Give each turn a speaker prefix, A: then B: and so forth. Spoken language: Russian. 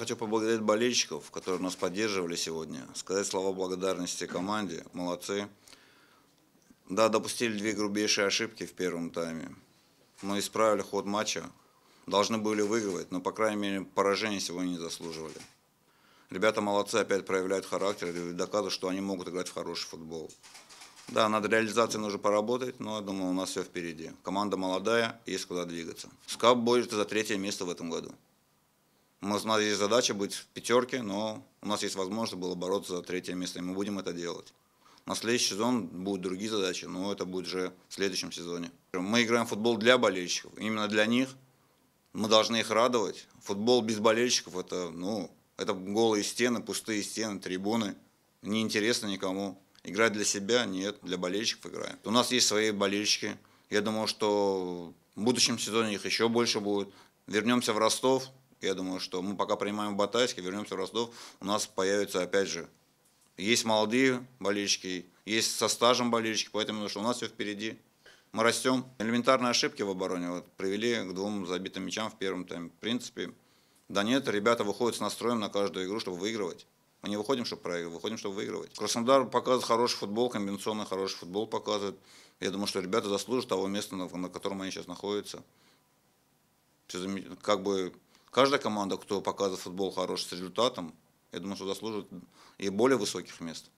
A: Хочу поблагодарить болельщиков, которые нас поддерживали сегодня, сказать слова благодарности команде, молодцы. Да, допустили две грубейшие ошибки в первом тайме, но исправили ход матча, должны были выигрывать, но, по крайней мере, поражение сегодня не заслуживали. Ребята молодцы, опять проявляют характер и доказывают, что они могут играть в хороший футбол. Да, над реализацией нужно поработать, но я думаю, у нас все впереди. Команда молодая, есть куда двигаться. СКАП борется за третье место в этом году. У нас, есть задача быть в пятерке, но у нас есть возможность было бороться за третье место, и мы будем это делать. На следующий сезон будут другие задачи, но это будет уже в следующем сезоне. Мы играем в футбол для болельщиков, именно для них. Мы должны их радовать. Футбол без болельщиков это, ну, это голые стены, пустые стены, трибуны. Неинтересно никому. Играть для себя? Нет, для болельщиков играем. У нас есть свои болельщики. Я думаю, что в будущем сезоне их еще больше будет. Вернемся в Ростов, я думаю, что мы пока принимаем в Батайске, вернемся в Ростов, у нас появится опять же есть молодые болельщики, есть со стажем болельщики, поэтому что у нас все впереди. Мы растем. Элементарные ошибки в обороне вот, привели к двум забитым мячам в первом тайме. В принципе, да нет, ребята выходят с настроем на каждую игру, чтобы выигрывать. Мы не выходим, чтобы проигрывать, выходим, чтобы выигрывать. Краснодар показывает хороший футбол, комбинационный хороший футбол показывает. Я думаю, что ребята заслужат того места, на котором они сейчас находятся. Как бы Каждая команда, кто показывает футбол хороший с результатом, я думаю, что заслуживает и более высоких мест.